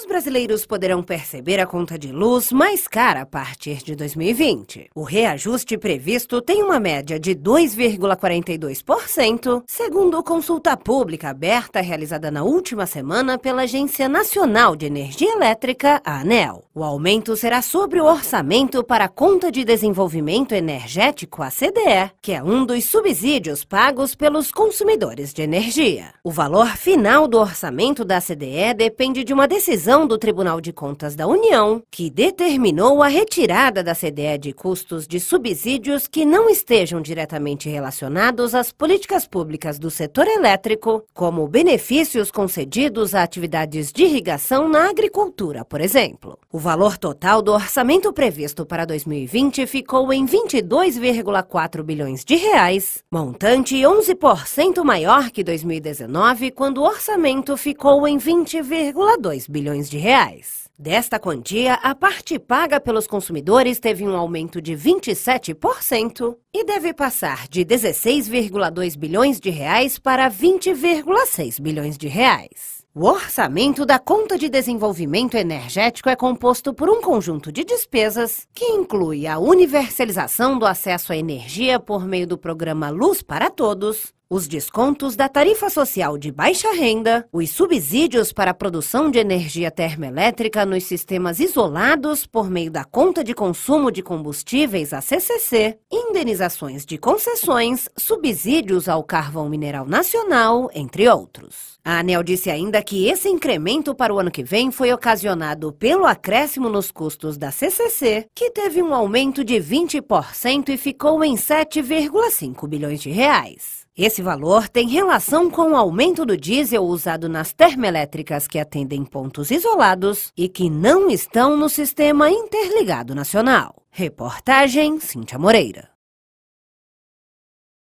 os brasileiros poderão perceber a conta de luz mais cara a partir de 2020. O reajuste previsto tem uma média de 2,42%, segundo consulta pública aberta realizada na última semana pela Agência Nacional de Energia Elétrica, a ANEL. O aumento será sobre o orçamento para a conta de desenvolvimento energético, a CDE, que é um dos subsídios pagos pelos consumidores de energia. O valor final do orçamento da CDE depende de uma decisão decisão do Tribunal de Contas da União, que determinou a retirada da CDE de custos de subsídios que não estejam diretamente relacionados às políticas públicas do setor elétrico, como benefícios concedidos a atividades de irrigação na agricultura, por exemplo. O valor total do orçamento previsto para 2020 ficou em 22,4 bilhões de reais, montante 11% maior que 2019, quando o orçamento ficou em 20,2 bilhões de reais. Desta quantia, a parte paga pelos consumidores teve um aumento de 27% e deve passar de 16,2 bilhões de reais para 20,6 bilhões de reais. O orçamento da conta de desenvolvimento energético é composto por um conjunto de despesas que inclui a universalização do acesso à energia por meio do programa Luz para Todos, os descontos da tarifa social de baixa renda, os subsídios para a produção de energia termoelétrica nos sistemas isolados por meio da conta de consumo de combustíveis, a CCC, indenizações de concessões, subsídios ao carvão mineral nacional, entre outros. A ANEL disse ainda que esse incremento para o ano que vem foi ocasionado pelo acréscimo nos custos da CCC, que teve um aumento de 20% e ficou em 7,5 bilhões de reais. Esse valor tem relação com o aumento do diesel usado nas termoelétricas que atendem pontos isolados e que não estão no sistema interligado nacional. Reportagem Cíntia Moreira.